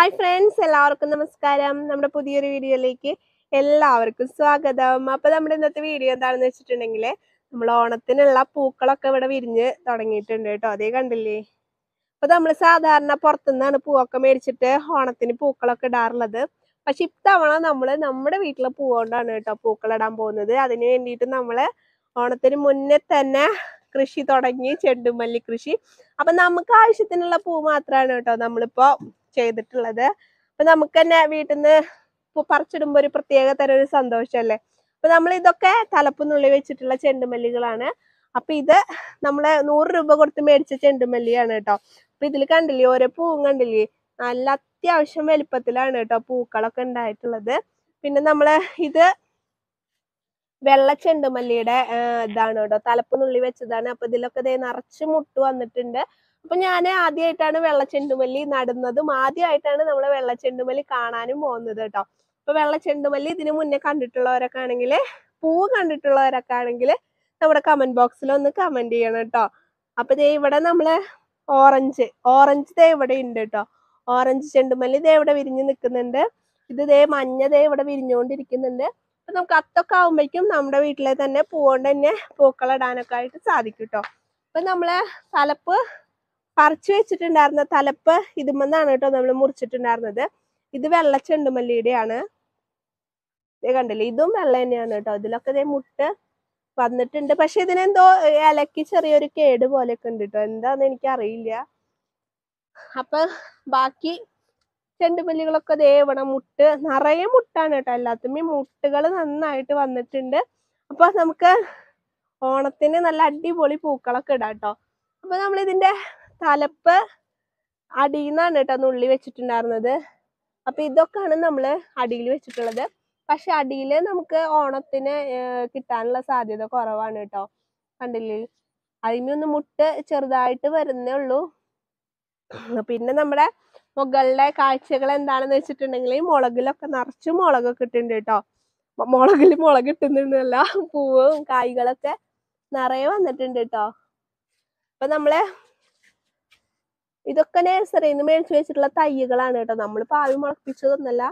hi friends എല്ലാവർക്കും നമസ്കാരം നമ്മുടെ പുതിയൊരു വീഡിയോയിലേക്ക് എല്ലാവർക്കും സ്വാഗതം അപ്പോൾ നമ്മുടെ ഇന്നത്തെ വീഡിയോ എന്താണെന്ന് വെച്ചിട്ടുണ്ടെങ്കിൽ നമ്മൾ ഓണത്തിനുള്ള പൂക്കളൊക്കെ ഇവിടെ വിരിഞ്ഞ് തുടങ്ങിയിട്ടുണ്ട് കേട്ടോ അതേ കണ്ടില്ലേ അപ്പോൾ നമ്മൾ സാധാരണ പുറത്തുനിന്നാണ് പൂവൊക്കെ മേടിച്ചിട്ട് ഓണത്തിന് പൂക്കളൊക്കെ ഇടാറുള്ളത് പക്ഷെ ഇത്തവണ നമ്മൾ നമ്മുടെ വീട്ടിലെ പൂ കൊണ്ടാണ് കേട്ടോ പൂക്കളിടാൻ പോകുന്നത് അതിന് വേണ്ടിയിട്ട് നമ്മൾ ഓണത്തിന് മുന്നേ തന്നെ കൃഷി തുടങ്ങി ചെണ്ടുമല്ലി കൃഷി അപ്പം നമുക്ക് ആവശ്യത്തിനുള്ള പൂ മാത്രമാണ് കേട്ടോ നമ്മളിപ്പോൾ ചെയ്തിട്ടുള്ളത് അപ്പൊ നമുക്ക് തന്നെ വീട്ടിൽ നിന്ന് പറിച്ചിടുമ്പോ ഒരു പ്രത്യേക തരം ഒരു സന്തോഷമല്ലേ അപ്പൊ നമ്മൾ ഇതൊക്കെ തലപ്പുന്നുള്ളി വെച്ചിട്ടുള്ള ചെണ്ടുമല്ലികളാണ് അപ്പൊ ഇത് നമ്മള് നൂറ് രൂപ കൊടുത്ത് മേടിച്ച ചെണ്ടുമല്ലിയാണ് കേട്ടോ അപ്പൊ ഇതിൽ കണ്ടില്ലേ ഓരോ പൂവും കണ്ടില്ലേ നല്ല അത്യാവശ്യം വലിപ്പത്തിലാണ് കേട്ടോ പൂക്കളൊക്കെ ഉണ്ടായിട്ടുള്ളത് പിന്നെ നമ്മള് ഇത് വെള്ള ചെണ്ടുമല്ലിയുടെ ഇതാണ് കേട്ടോ തലപ്പുനുള്ളി വെച്ചതാണ് അപ്പൊ ഇതിലൊക്കെ ദേ നിറച്ച് മുട്ട് വന്നിട്ടുണ്ട് അപ്പൊ ഞാൻ ആദ്യമായിട്ടാണ് വെള്ളച്ചെണ്ടുമല്ലി നടുന്നതും ആദ്യമായിട്ടാണ് നമ്മൾ വെള്ളച്ചെണ്ടുമല്ലി കാണാനും പോകുന്നത് കേട്ടോ അപ്പൊ വെള്ളച്ചെണ്ടുമല്ലി ഇതിനു മുന്നേ കണ്ടിട്ടുള്ളവരൊക്കെ ആണെങ്കിൽ പൂവ് കണ്ടിട്ടുള്ളവരൊക്കെ ആണെങ്കിൽ നമ്മുടെ കമന്റ് ബോക്സിൽ ഒന്ന് കമന്റ് ചെയ്യണം കേട്ടോ അപ്പൊ ദേ ഇവിടെ നമ്മള് ഓറഞ്ച് ഓറഞ്ച് ദേ ഇവിടെ ഉണ്ട് കേട്ടോ ഓറഞ്ച് ചെണ്ടുമല്ലി ദേ ഇവിടെ വിരിഞ്ഞു നിൽക്കുന്നുണ്ട് ഇത് ദേ മഞ്ഞ ദേ ഇവിടെ വിരിഞ്ഞുകൊണ്ടിരിക്കുന്നുണ്ട് അപ്പൊ നമുക്ക് അത്തൊക്കെ ആവുമ്പോഴേക്കും നമ്മുടെ വീട്ടിലെ തന്നെ പൂവുകൊണ്ട് തന്നെ പൂക്കളിടാനൊക്കെ ആയിട്ട് സാധിക്കും കേട്ടോ അപ്പൊ നമ്മളെ തലപ്പ് പറിച്ചു വെച്ചിട്ടുണ്ടായിരുന്ന തലപ്പ് ഇതുമെന്നാണ് കേട്ടോ നമ്മൾ മുറിച്ചിട്ടുണ്ടായിരുന്നത് ഇത് വെള്ള ചെണ്ടുമല്ലിയുടെയാണ് കണ്ടില്ലേ ഇതും വെള്ള തന്നെയാണ് കേട്ടോ ഇതിലൊക്കെ ഇതേ മുട്ട് വന്നിട്ടുണ്ട് പക്ഷെ ഇതിനെന്തോ ഇലക്ക് ചെറിയൊരു കേട് പോലെയൊക്കെ ഉണ്ട് കേട്ടോ എന്താന്ന് എനിക്ക് അറിയില്ല അപ്പൊ ബാക്കി ചെണ്ടുമല്ലികളൊക്കെ ദേവണം മുട്ട് നിറയെ മുട്ടാണ് കേട്ടോ ഈ മുട്ടുകൾ നന്നായിട്ട് വന്നിട്ടുണ്ട് അപ്പൊ നമുക്ക് ഓണത്തിന് നല്ല അടിപൊളി പൂക്കളൊക്കെ ഇടാം കേട്ടോ അപ്പൊ നമ്മൾ ഇതിന്റെ തലപ്പ് അടിയിൽനിന്നാണ് കേട്ടോ നുള്ളി വെച്ചിട്ടുണ്ടായിരുന്നത് അപ്പൊ ഇതൊക്കെയാണ് നമ്മൾ അടിയിൽ വെച്ചിട്ടുള്ളത് പക്ഷെ അടിയിൽ നമുക്ക് ഓണത്തിന് കിട്ടാനുള്ള സാധ്യത കുറവാണ് കേട്ടോ കണ്ടില്ലേ അതിമൊന്ന് മുട്ട് ചെറുതായിട്ട് വരുന്നേ ഉള്ളൂ പിന്നെ നമ്മുടെ മുകളിലെ കാഴ്ചകൾ എന്താണെന്ന് വെച്ചിട്ടുണ്ടെങ്കിൽ മുളകിലൊക്കെ നിറച്ച് മുളകൊക്കെ കിട്ടുന്നുണ്ട് കേട്ടോ മുളകിൽ മുളക് ഇട്ടുന്നില്ല പൂവും കായ്കളൊക്കെ നിറയെ വന്നിട്ടുണ്ട് കേട്ടോ അപ്പൊ നമ്മളെ ഇതൊക്കെ നഴ്സറിയിൽ നിന്ന് മേടിച്ചു വെച്ചിട്ടുള്ള തൈകളാണ് കേട്ടോ നമ്മൾ പാവി മുളപ്പിച്ചതൊന്നല്ല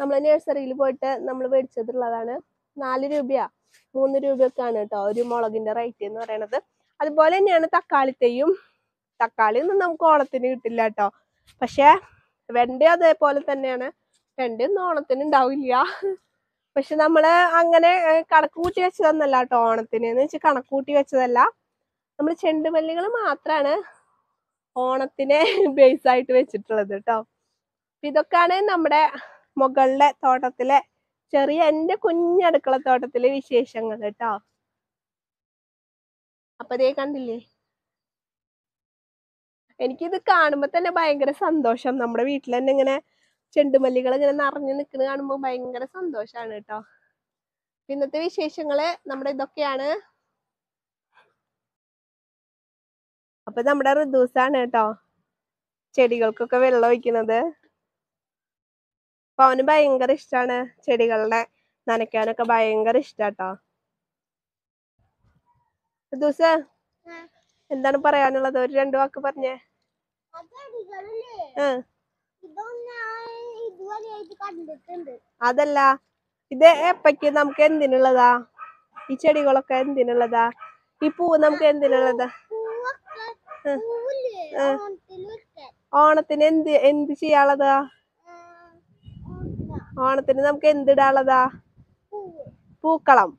നമ്മൾ നഴ്സറിയിൽ പോയിട്ട് നമ്മൾ മേടിച്ചതുള്ളതാണ് നാല് രൂപയാ മൂന്ന് രൂപയൊക്കെയാണ് കേട്ടോ ഒരു മുളകിന്റെ റേറ്റ് എന്ന് പറയണത് അതുപോലെ തന്നെയാണ് തക്കാളിത്തെയും തക്കാളി ഒന്നും നമുക്ക് ഓണത്തിന് കിട്ടില്ല കേട്ടോ പക്ഷേ വെണ്ട അതേപോലെ തന്നെയാണ് വെണ്ടയൊന്നും ഓണത്തിന് ഉണ്ടാവില്ല പക്ഷെ നമ്മൾ അങ്ങനെ കണക്ക് കൂട്ടി വെച്ചതൊന്നല്ല കേട്ടോ ഓണത്തിന് എന്ന് വെച്ചാൽ കണക്ക് കൂട്ടി വെച്ചതല്ല നമ്മൾ ചെണ്ടുമല്ലികൾ മാത്രാണ് ഓണത്തിനെ ബേസ് ആയിട്ട് വെച്ചിട്ടുള്ളത് കേട്ടോ ഇതൊക്കെയാണ് നമ്മുടെ മുകളിലെ തോട്ടത്തിലെ ചെറിയ എൻ്റെ കുഞ്ഞടുക്കള തോട്ടത്തിലെ വിശേഷങ്ങൾ കേട്ടോ അപ്പൊ ദേ കണ്ടില്ലേ എനിക്കിത് കാണുമ്പോൾ തന്നെ ഭയങ്കര സന്തോഷം നമ്മുടെ വീട്ടിൽ തന്നെ ഇങ്ങനെ ചെണ്ടുമല്ലികൾ ഇങ്ങനെ നിറഞ്ഞു നിൽക്കുന്നത് കാണുമ്പോൾ ഭയങ്കര സന്തോഷമാണ് കേട്ടോ ഇന്നത്തെ വിശേഷങ്ങള് നമ്മുടെ ഇതൊക്കെയാണ് അപ്പൊ നമ്മുടെ ഋതുസാണ് കേട്ടോ ചെടികൾക്കൊക്കെ വെള്ളം ഒഴിക്കുന്നത് അപ്പൊ അവന് ഭയങ്കര ഇഷ്ടാണ് ചെടികളുടെ നനയ്ക്കാനൊക്കെ ഭയങ്കര കേട്ടോ ഋതുസ എന്താണ് പറയാനുള്ളത് ഒരു രണ്ടു വാക്ക് പറഞ്ഞേ അതല്ല ഇത് എപ്പക്ക് നമുക്ക് എന്തിനുള്ളതാ ഈ ചെടികളൊക്കെ എന്തിനുള്ളതാ ഈ പൂ നമുക്ക് എന്തിനുള്ളതാ ഓണത്തിന് എന്ത് എന്ത് ചെയ്യാളതാ ഓണത്തിന് നമുക്ക് എന്തിടാളതാ പൂക്കളം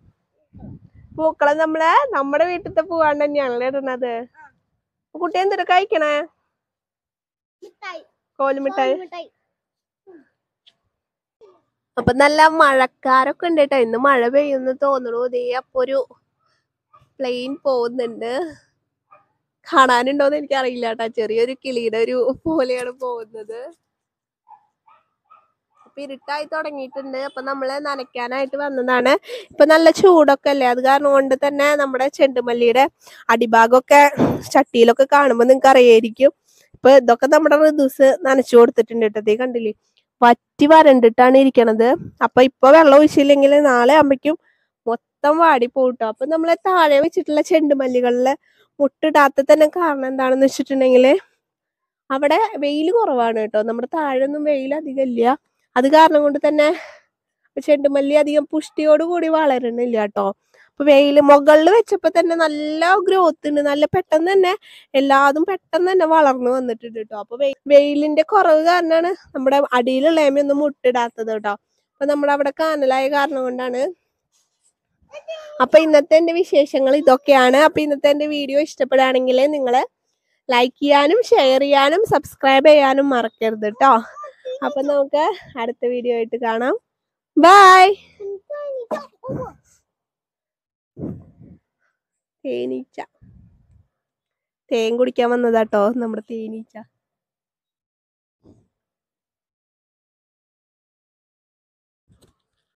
പൂക്കളം നമ്മളെ നമ്മുടെ വീട്ടിലത്തെ പൂവാണ്ട് തന്നെയാണല്ലേ ഇടണത് കുട്ടി എന്തിട്ട് കഴിക്കണേ കോലുമിട്ടായി അപ്പൊ നല്ല മഴക്കാരൊക്കെ ഉണ്ട് കേട്ടോ ഇന്ന് മഴ പെയ്യുന്നു തോന്നണു ഇതേ അപ്പൊ ഒരു പ്ലെയിൻ പോകുന്നുണ്ട് കാണാനുണ്ടോന്ന് എനിക്ക് അറിയില്ല കേട്ടാ ചെറിയൊരു കിളിയുടെ ഒരു പോലെയാണ് പോകുന്നത് അപ്പൊ ഇരുട്ടായി തുടങ്ങിയിട്ടുണ്ട് അപ്പൊ നമ്മള് നനയ്ക്കാനായിട്ട് വന്നതാണ് ഇപ്പൊ നല്ല ചൂടൊക്കെ അല്ലേ അത് കാരണം കൊണ്ട് തന്നെ നമ്മുടെ ചെണ്ടുമല്ലിയുടെ അടിഭാഗമൊക്കെ ചട്ടിയിലൊക്കെ കാണുമ്പോൾ നിങ്ങൾക്ക് അറിയായിരിക്കും ഇപ്പൊ ഇതൊക്കെ നമ്മുടെ ഋതുസ് നനച്ചു കൊടുത്തിട്ടുണ്ട് കേട്ടതേ കണ്ടില്ലേ വറ്റി വരണ്ടിട്ടാണ് ഇരിക്കണത് അപ്പൊ ഇപ്പൊ വെള്ളം ഒഴിച്ചില്ലെങ്കിൽ നാളെ അമ്മയ്ക്കും മൊത്തം വാടിപ്പോട്ടോ അപ്പൊ നമ്മളെ താഴെ വെച്ചിട്ടുള്ള ചെണ്ടുമല്ലികളിൽ മുട്ടിടാത്ത തന്നെ കാരണം എന്താണെന്ന് വെച്ചിട്ടുണ്ടെങ്കിൽ അവിടെ വെയിൽ കുറവാണ് കേട്ടോ നമ്മുടെ താഴെ ഒന്നും വെയിൽ അധികം ഇല്ല അത് കാരണം കൊണ്ട് തന്നെ ചെണ്ടുമല്ലി അധികം പുഷ്ടിയോട് കൂടി വളരണില്ല കേട്ടോ അപ്പൊ വെയിൽ മുകളിൽ വെച്ചപ്പോൾ തന്നെ നല്ല ഗ്രോത്ത് ഉണ്ട് നല്ല പെട്ടെന്ന് തന്നെ എല്ലാതും പെട്ടെന്ന് തന്നെ വളർന്നു വന്നിട്ടുണ്ട് കേട്ടോ അപ്പൊ വെയിലിന്റെ കുറവ് കാരണമാണ് നമ്മുടെ അടിയിലുള്ളേമയൊന്നും മുട്ടിടാത്തത് കേട്ടോ അപ്പൊ നമ്മുടെ അവിടെ കാനലായ കാരണം കൊണ്ടാണ് അപ്പൊ ഇന്നത്തെ എന്റെ വിശേഷങ്ങൾ ഇതൊക്കെയാണ് അപ്പൊ ഇന്നത്തെ എന്റെ വീഡിയോ ഇഷ്ടപ്പെടുകയാണെങ്കിൽ നിങ്ങൾ ലൈക്ക് ചെയ്യാനും ഷെയർ ചെയ്യാനും സബ്സ്ക്രൈബ് ചെയ്യാനും മറക്കരുത് കേട്ടോ അപ്പൊ നമുക്ക് അടുത്ത വീഡിയോ ആയിട്ട് കാണാം ബായ് തേനീച്ച തേൻ കുടിക്കാൻ വന്നതാട്ടോ നമ്മുടെ തേനീച്ച